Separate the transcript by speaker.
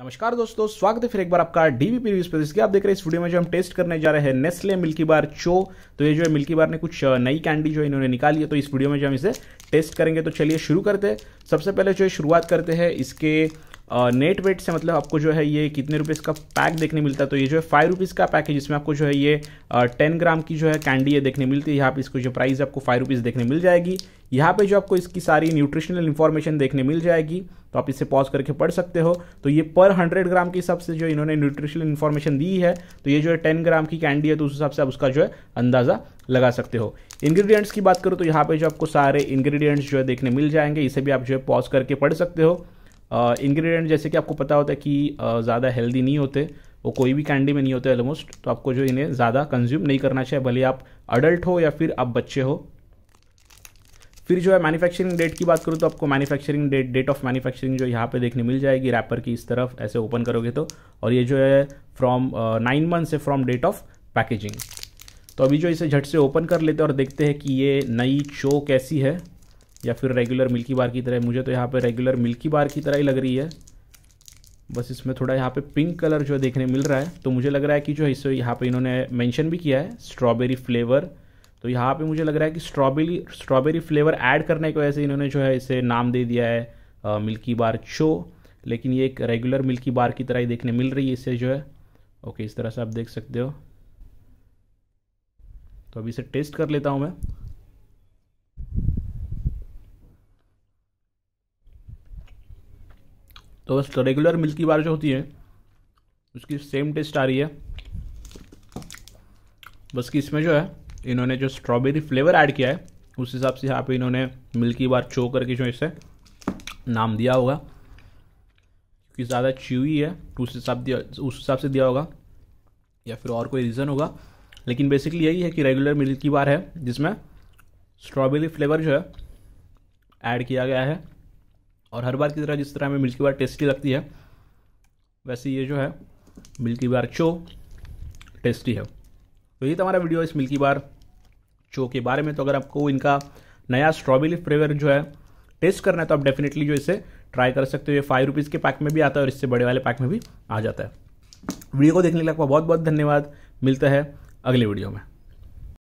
Speaker 1: नमस्कार दोस्तों स्वागत है फिर एक बार आपका डीवीपी न्यूज पर जिसकी आप देख रहे हैं इस वीडियो में जो हम टेस्ट करने जा रहे हैं नेस्ले मिल्की बार चो तो ये जो है मिल्की बार ने कुछ नई कैंडी जो इन्होंने निकाली है तो इस वीडियो में जो हम इसे टेस्ट करेंगे तो चलिए शुरू करते हैं सबसे पहले जो है शुरुआत करते हैं इसके नेट वेट से मतलब आपको जो है ये कितने रुपीज़ का पैक देखने मिलता है तो ये जो है फाइव रुपीज़ का पैक है जिसमें आपको जो है ये टेन ग्राम की जो है कैंडी ये देखने मिलती है यहाँ पे इसको जो प्राइस आपको फाइव रुपीज़ देखने मिल जाएगी यहाँ पे जो आपको इसकी सारी न्यूट्रिशनल इन्फॉर्मेशन देखने मिल जाएगी तो आप इसे पॉज करके पढ़ सकते हो तो ये पर हंड्रेड ग्राम के हिसाब से जो इन्होंने न्यूट्रिशनल इन्फॉर्मेशन दी है तो ये जो है टेन ग्राम की कैंडी है तो उस हिसाब से आप उसका जो है अंदाज़ा लगा सकते हो इंग्रेडिएंट्स की बात करो तो यहाँ पे जो आपको सारे इंग्रेडिएंट्स जो है देखने मिल जाएंगे इसे भी आप जो है पॉज करके पढ़ सकते हो इंग्रेडिएंट जैसे कि आपको पता होता है कि ज़्यादा हेल्दी नहीं होते वो कोई भी कैंडी में नहीं होते ऑलमोस्ट तो आपको जो इन्हें ज़्यादा कंज्यूम नहीं करना चाहिए भले आप अडल्ट हो या फिर आप बच्चे हो फिर जो है मैन्युफैक्चरिंग डेट की बात करूँ तो आपको manufacturing date date of manufacturing जो यहाँ पे देखने मिल जाएगी रैपर की इस तरफ ऐसे ओपन करोगे तो और ये जो है फ्रॉम नाइन मंथ से फ्रॉम डेट ऑफ पैकेजिंग तो अभी जो इसे झट से ओपन कर लेते हैं और देखते हैं कि ये नई शो कैसी है या फिर रेगुलर मिल्की बार की तरह मुझे तो यहाँ पे रेगुलर मिल्की बार की तरह ही लग रही है बस इसमें थोड़ा यहाँ पे पिंक कलर जो देखने मिल रहा है तो मुझे लग रहा है कि जो इसे यहाँ पे इन्होंने मेंशन भी किया है स्ट्रॉबेरी फ्लेवर तो यहाँ पे मुझे लग रहा है कि स्ट्रॉबेरी स्ट्रॉबेरी फ्लेवर ऐड करने की वजह से इन्होंने जो है इसे नाम दे दिया है आ, मिल्की बार शो लेकिन ये एक रेगुलर मिल्की बार की तरह ही देखने मिल रही है इसे जो है ओके इस तरह से आप देख सकते हो तो अभी इसे टेस्ट कर लेता हूँ मैं तो बस रेगुलर मिल्की बार जो होती है उसकी सेम टेस्ट आ रही है बस कि इसमें जो है इन्होंने जो स्ट्रॉबेरी फ्लेवर ऐड किया है उस हिसाब से यहाँ पे इन्होंने मिल्की बार चो करके जो इसे नाम दिया होगा क्योंकि ज़्यादा च्यूई है तो उस हिसाब दिया उस हिसाब से दिया होगा या फिर और कोई रीज़न होगा लेकिन बेसिकली यही है कि रेगुलर मिल्की बार है जिसमें स्ट्रॉबेरी फ्लेवर जो है ऐड किया गया है और हर बार की तरह जिस तरह हमें मिल्की बार टेस्टी लगती है वैसे ये जो है मिल्की बार चो टेस्टी है तो ये हमारा वीडियो इस मिल्की बार चो के बारे में तो अगर आपको इनका नया स्ट्रॉबेरी फ्लेवर जो है टेस्ट करना है तो आप डेफिनेटली जो इसे ट्राई कर सकते हो ये फाइव रुपीज़ के पैक में भी आता है और इससे बड़े वाले पैक में भी आ जाता है वीडियो को देखने के लिए आपका बहुत बहुत धन्यवाद मिलता है अगले वीडियो में